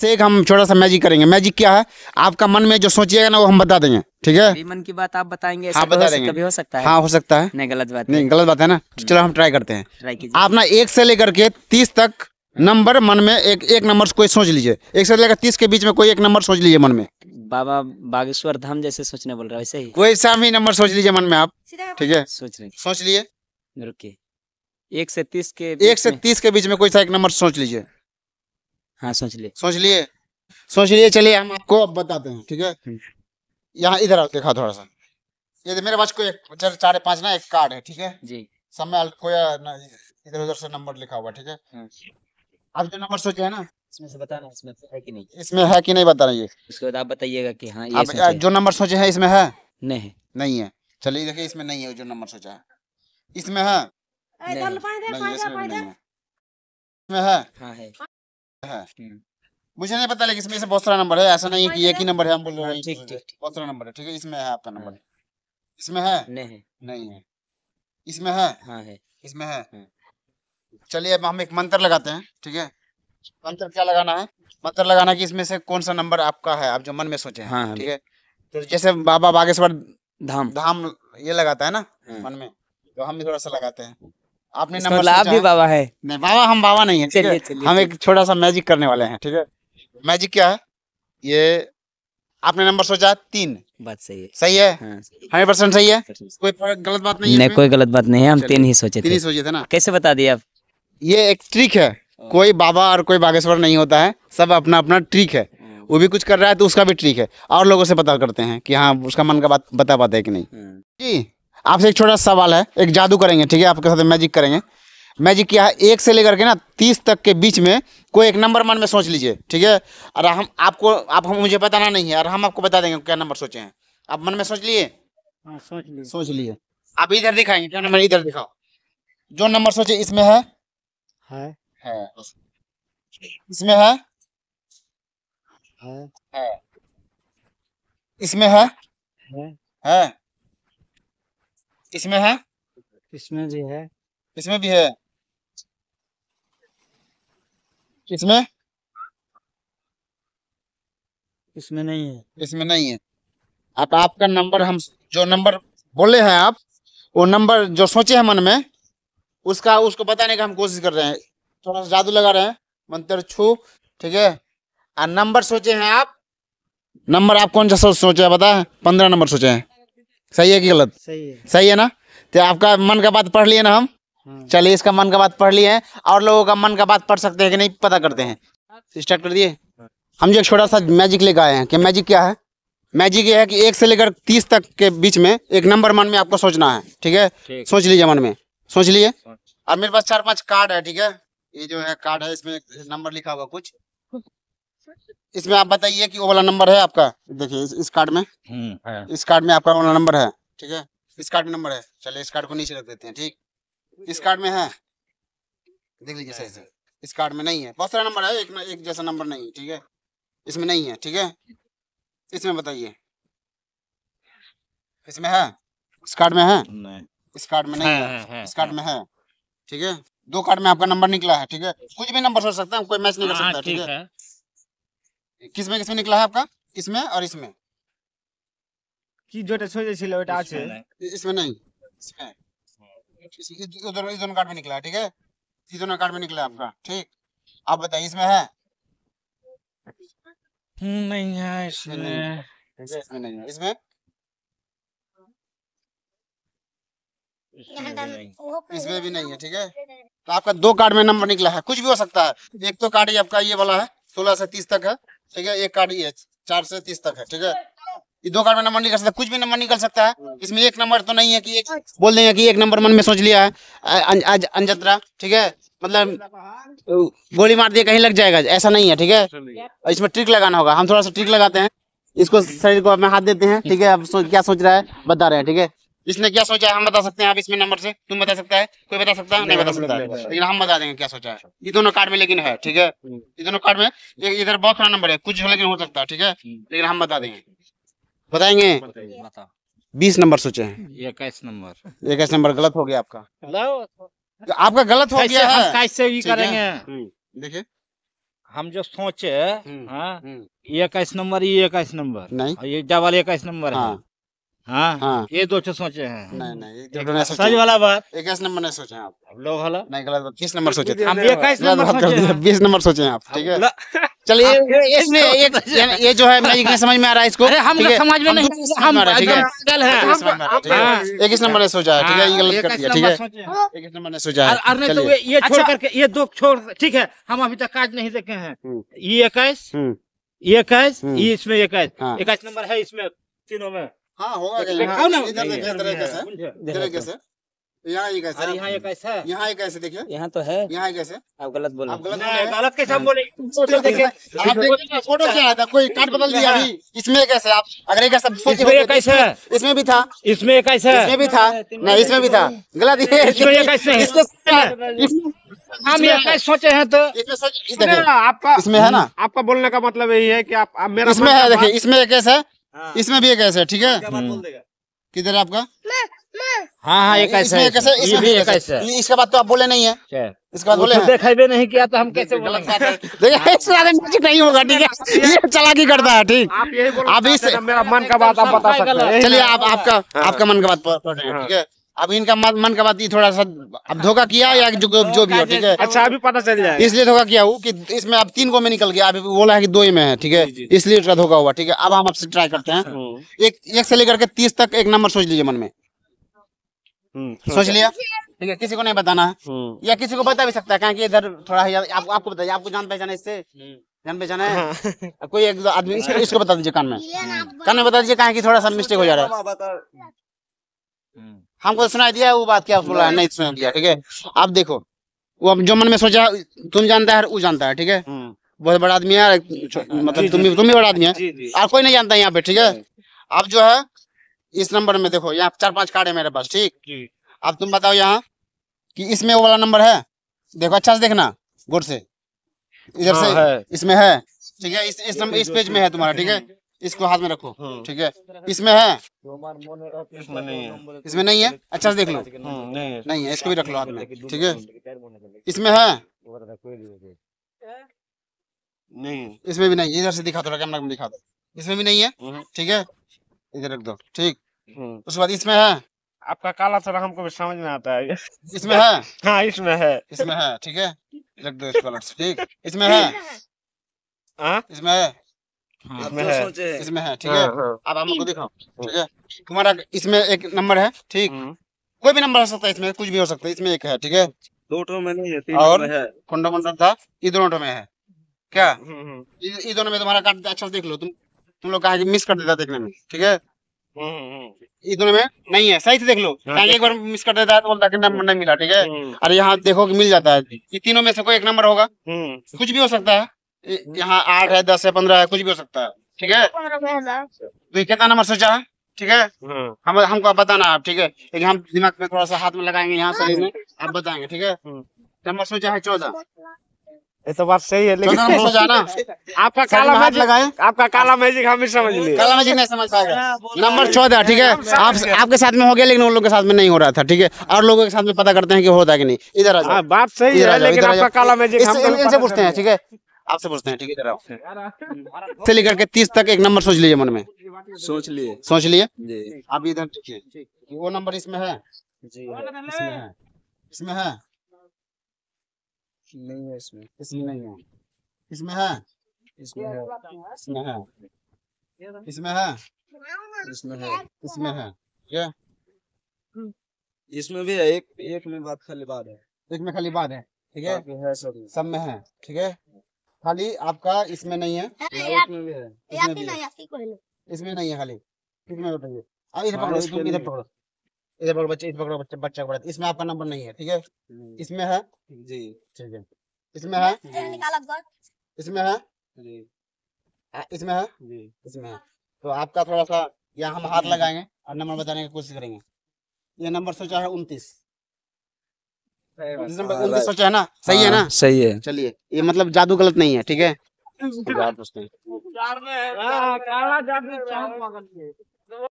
से एक हम छोटा सा मैजिक करेंगे मैजिक क्या है आपका मन में जो सोचिएगा ना वो हम बता देंगे ठीक है मन की बात आप बताएंगे हाँ तो बता देंगे कभी हो सकता है हाँ हो सकता है नहीं गलत बात नहीं गलत बात है ना हम्म। चलो हम ट्राई करते हैं आप ना एक से लेकर के तीस तक नंबर मन में एक एक नंबर कोई सोच लीजिए एक से लेकर तीस के बीच में कोई एक नंबर सोच लीजिए मन में बाबा बागेश्वर धाम जैसे सोचने बोल रहा है वैसे ही कोई सा भी नंबर सोच लीजिए मन में आप ठीक है सोच रहे सोच लिए रुकिए एक से तीस के एक से तीस के बीच में कोई सा एक नंबर सोच लीजिए हाँ सोच लिए सोच लिए सोच लिए चलिए हम आपको अब बताते हैं ठीक है हम्म। यहाँ इधर आओ देखा थोड़ा सा ये मेरे पास कोई चार चार पांच ना एक कार्ड है ठीक है जी सब में कोई इधर उधर से नंबर लिखा हुआ ठीक है हाँ। आप जो नंबर सोचे है ना इसमें से बताना इसमें है कि नहीं इसमें है कि नहीं बताना ये उसके बाद आप बताइएगा कि हाँ ये आप जो नंबर सोचे है इसमें है नहीं नहीं है चलिए देखिए इसमें नहीं है जो नंबर सोचा है इसमें है नहीं, नहीं, नहीं, है मुझे नहीं पता लेकिन इसमें से बहुत सारा नंबर है ऐसा नहीं कि एक ही नंबर है हम बोल रहे हैं ठीक ठीक बहुत सारा नंबर है ठीक है इसमें है आपका नंबर हाँ। इसमें है नहीं नहीं है इसमें है हाँ, इसमें है हाँ। चलिए अब हम एक मंत्र लगाते हैं ठीक है मंत्र क्या लगाना है मंत्र लगाना कि इसमें से कौन सा नंबर आपका है आप जो मन में सोचे हैं हाँ, ठीक है तो जैसे बाबा बागेश्वर धाम धाम ये लगाता है ना मन में तो हम भी थोड़ा सा लगाते हैं आपने नंबर आप भी बाबा है नहीं बाबा हम बाबा नहीं है चलिए चलिए हम एक छोटा सा मैजिक करने वाले हैं ठीक है मैजिक क्या है ये आपने नंबर सोचा तीन बात सही है सही है हाँ। हंड्रेड परसेंट सही है कोई गलत बात नहीं है कोई गलत बात नहीं है हम तीन ही सोचे तीन ही सोचे थे ना कैसे बता दिए आप ये एक ट्रिक है हाँ। कोई बाबा और कोई बागेश्वर नहीं होता है सब अपना अपना ट्रिक है हाँ। वो भी कुछ कर रहा है तो उसका भी ट्रिक है और लोगों से पता करते हैं कि हाँ उसका मन का बात बता पाते हैं कि नहीं जी आपसे एक छोटा सवाल है एक जादू करेंगे ठीक है आपके साथ मैजिक करेंगे मैजिक क्या है एक से लेकर के ना तीस तक के बीच में कोई एक नंबर मन में सोच लीजिए ठीक है और हम आपको आप हम मुझे बताना नहीं है और हम आपको बता देंगे क्या नंबर सोचे हैं आप मन में सोच लिए हाँ, सोच लिए आप इधर दिखाएंगे क्या नंबर इधर दिखाओ जो नंबर सोचे इसमें है है इसमें है है इसमें है है इसमें है इसमें भी है इसमें भी है इसमें इसमें नहीं है इसमें नहीं है आप आपका नंबर हम जो नंबर बोले हैं आप वो नंबर जो सोचे हैं मन में उसका उसको बताने का हम कोशिश कर रहे हैं थोड़ा सा जादू लगा रहे हैं मंत्र छू ठीक है और नंबर सोचे हैं आप नंबर आप कौन सा सोचे हैं बताए पंद्रह नंबर सोचे हैं सही है कि गलत सही है सही है ना तो आपका मन का बात पढ़ लिए ना हम हाँ। चलिए इसका मन का बात पढ़ लिए हैं और लोगों का मन का बात पढ़ सकते हैं कि नहीं पता करते हैं स्टार्ट हाँ। कर दिए हम जो एक छोटा सा मैजिक लेकर आए हैं कि मैजिक क्या है मैजिक ये है कि एक से लेकर तीस तक के बीच में एक नंबर मन में आपको सोचना है ठीक है सोच लीजिए मन में सोच लीजिए और मेरे पास चार पांच कार्ड है ठीक है ये जो है कार्ड है इसमें नंबर लिखा हुआ कुछ इसमें आप बताइए कि वो वाला नंबर है आपका देखिए इस, इस कार्ड में हम्म, है। इस कार्ड में आपका वाला नंबर है ठीक है इस कार्ड में नंबर है चलिए इस कार्ड को नीचे रख देते हैं ठीक इस कार्ड में है देख लीजिए सही से इस कार्ड में नहीं है बहुत सारा नंबर है एक न, एक जैसा नंबर नहीं है ठीक है इसमें नहीं है ठीक है इसमें बताइए इसमें है इस कार्ड में है इस कार्ड में नहीं है, इस कार्ड में है ठीक है दो कार्ड में आपका नंबर निकला है ठीक है कुछ भी नंबर हो सकता है कोई मैच नहीं कर हाँ, सकता ठीक है কিসমে কিসমে निकला है आपका इसमें और इसमें की जो কি যেটা ছয়ে ছিল ওটা আছে इसमें नहीं इसमें इधर दोनों कार्ड में निकला है ठीक है इस दोनों कार्ड में निकला है आपका ठीक आप बताइए इसमें है हम्म, नहीं है इसमें इसमें नहीं है इसमें इसमें भी नहीं है ठीक है तो आपका दो कार्ड में नंबर निकला है कुछ भी हो सकता है एक तो कार्ड ये आपका ये वाला है सोलह से तीस तक है ठीक है एक कार्ड ये चार से तीस तक है ठीक है ये दो कार्ड में नंबर निकल सकता है कुछ भी नंबर निकल सकता है हाँ। इसमें एक नंबर तो नहीं है कि एक अच्छा। बोल देंगे कि एक नंबर मन में सोच लिया है आज ठीक है मतलब अच्छा। गोली मार दिए कहीं लग जाएगा ऐसा नहीं है ठीक है अच्छा इसमें ट्रिक लगाना होगा हम थोड़ा सा ट्रिक लगाते हैं इसको शरीर को अपने हाथ देते हैं ठीक है अब क्या सोच रहा है बता रहे हैं ठीक है इसने क्या सोचा है हम बता सकते हैं आप इसमें नंबर से तुम बता सकता है कोई बता सकता है नहीं बता सकता है लेकिन हम बता देंगे क्या सोचा है ये दोनों कार्ड में लेकिन है ठीक है हम्म। ये दोनों कार्ड में इधर बहुत सारा नंबर है कुछ लेकिन हो सकता है ठीक है हम्म। लेकिन हम बता देंगे बताएंगे बीस नंबर सोचे हैं इक्कीस नंबर इक्कीस नंबर गलत हो गया आपका आपका गलत हो गया है कैसे करेंगे हम्म, देखिए हम जो सोचे हाँ, इक्कीस नंबर ये इक्कीस नंबर नहीं ये डबल इक्कीस नंबर है हाँ। हाँ? हाँ। ये दो सोचे हैं नहीं नहीं सोचे सच इक्कीस नंबर नहीं सोचे आप लोग नहीं गलत बात बीस नंबर सोचे इक्कीस नंबर बीस नंबर सोचे आप ठीक है चलिए इसमें एक ये जो है मैं समझ में आ रहा है इसको अरे हम समझ में नहीं हम आ रहा है एक इस हाँ। नंबर ने सोचा है ठीक है ये गलत कर दिया ठीक है एक इस नंबर ने सोचा है अरे तो ये छोड़ अच्छा। करके ये दो छोड़ ठीक है हम अभी तक काज नहीं देखे हैं हम्म। ये इक्कीस हम्म। ये इक्कीस हम्म। इसमें इक्कीस इक्कीस नंबर है इसमें तीनों में हाँ यहाँ एक यहाँ यहाँ ऐसे देखिए यहाँ तो है यहाँ कैसे आप गलत बोल गलत कैसे हाँ। आप फोटो क्या कोई कार्ड बदल दिया इसमें कैसे आप अगर एक कैसे तो इसमें भी था इसमें कैसे इसमें भी था नहीं इसमें भी था गलत इसको हम ये सोचे हैं तो इसमें आपका इसमें है ना आपका बोलने का मतलब यही है कि आप मेरा इसमें है देखिए इसमें एक ऐसा हाँ। इसमें भी एक ऐसा ठीक है हम्म। किधर आपका हाँ हाँ एक ऐसा एक ऐसा इसमें भी एक ऐसा है इसके बाद तो आप बोले नहीं है इसके बाद बोले देखा भी नहीं किया तो हम कैसे देखिए इस बारे में कुछ नहीं होगा ठीक है ये चलाकी करता है ठीक आप यही बोलो आप इस मेरा मन का बात आप बता सकते हैं चलिए आप आपका हाँ। आपका मन का बात ठीक है हाँ। अब इनका मन का बात थोड़ा सा अब धोखा किया या जो जो भी हो ठीक है अच्छा अभी पता चल जाए इसलिए धोखा किया हूँ कि इसमें अब तीन को में निकल गया अभी बोला है कि दो ही में है ठीक है इसलिए उसका धोखा हुआ ठीक है अब हम आपसे ट्राई करते हैं अच्छा। हम्म। एक एक से लेकर के तीस तक एक नंबर सोच लीजिए मन में हम्म, सोच लिया ठीक है किसी को नहीं बताना है हम्म। या किसी को बता भी सकता है क्या इधर थोड़ा आपको आपको बताइए आपको जान पहचान इससे जान पहचान है हाँ। कोई एक आदमी इसको, बता दीजिए कान में कान में बता दीजिए कहा कि थोड़ा सा मिस्टेक हो जा रहा है हमको तो सुना दिया वो बात क्या बोला नहीं सुना दिया ठीक है आप देखो वो जो मन में सोचा तुम जानता है वो जानता है ठीक है हम्म। बहुत बड़ा आदमी है मतलब तुम भी तुम भी बड़ा आदमी है और कोई नहीं जानता यहाँ पे ठीक है अब जो है इस नंबर में देखो यहाँ चार पांच कार्ड है मेरे पास ठीक अब तुम बताओ यहाँ कि इसमें वो वाला नंबर है देखो अच्छा से देखना गुड से इधर हाँ, से इसमें है ठीक है इस इस, इस पेज में है तुम्हारा ठीक है इसको हाथ में रखो हम्म। ठीक है इसमें है इसमें नहीं है इसमें नहीं है अच्छा से देख लो हम्म, नहीं है नहीं है इसको भी रख लो हाथ में ठीक है इसमें है नहीं इसमें भी नहीं इधर से दिखा दो कैमरा में दिखा दो इसमें भी नहीं है हम्म। ठीक है इधर रख दो ठीक उसके बाद इसमें है आपका काला थोड़ा हमको भी समझ में आता है इसमें है हाँ इसमें है इसमें है ठीक है रख दो ठीक इसमें है हाँ? इसमें है हाँ। तो इसमें है ठीक है हाँ, हाँ। अब हम दिखाओ ठीक है तुम्हारा इसमें एक नंबर है ठीक हम्म। कोई भी नंबर हो सकता है इसमें कुछ भी हो सकता है इसमें एक है ठीक है दो टो में नहीं है और कुंडा मंडल था ये दोनों टो में है क्या हम्म, हम्म। ये दोनों में तुम्हारा कार्ड अच्छा देख लो तुम तुम लोग कहा मिस कर देता देखने में ठीक है इधर में नहीं है सही से देख लो हाँ एक बार मिस कर देता है तो बोलता है नंबर नहीं मिला ठीक है अरे यहाँ देखो कि मिल जाता है ये तीनों में से कोई एक नंबर होगा कुछ भी हो सकता है यहाँ आठ है दस है पंद्रह है कुछ भी हो सकता है ठीक है तो कितना नंबर सोचा है ठीक है हम्म। हम हमको आप बताना आप ठीक है लेकिन हम दिमाग में थोड़ा सा हाथ में लगाएंगे यहाँ शरीर में हाँ। आप बताएंगे ठीक है हम्म। नंबर सोचा है चौदह ये तो बात सही है लेकिन आपका काला मैजिक लगाए आपका काला मैजिक हम भी समझ लिए काला मैजिक नहीं समझ पाएगा हाँ, नंबर चौदह ठीक है हाँ, आप आपके साथ में हो गया लेकिन उन लोग के साथ में नहीं हो रहा था ठीक है और लोगों के साथ में पता करते हैं कि होता है कि नहीं इधर बात सही है लेकिन आपका काला मैजिक पूछते हैं ठीक है आपसे पूछते हैं ठीक है से लेकर के तीस तक एक नंबर सोच लीजिए मन में सोच लिए सोच लिए आप इधर देखिए वो नंबर इसमें है जी इसमें है नहीं है इसमें इसमें है इसमें है इसमें है इसमें है इसमें है इसमें है इसमें है क्या इसमें भी है एक एक में बात खाली बात है एक में खाली बात है ठीक है सब में है ठीक है खाली आपका इसमें नहीं है इसमें नहीं है खाली इसमें बताइए अब इधर पकड़ो तुम इधर पकड़ो इधर पकड़ो बच्चे इधर पकड़ो बच्चे बच्चा पकड़ा इसमें आपका नंबर नहीं है ठीक है इसमें है जी ठीक है इसमें है इसमें है जी इसमें है जी इसमें है तो आपका थोड़ा सा यहाँ हम हाथ लगाएंगे और नंबर बताने की कोशिश करेंगे ये नंबर सोचा है उनतीस तो हाँ, सोचा है ना सही है हाँ, ना सही है चलिए ये मतलब जादू गलत नहीं है ठीक है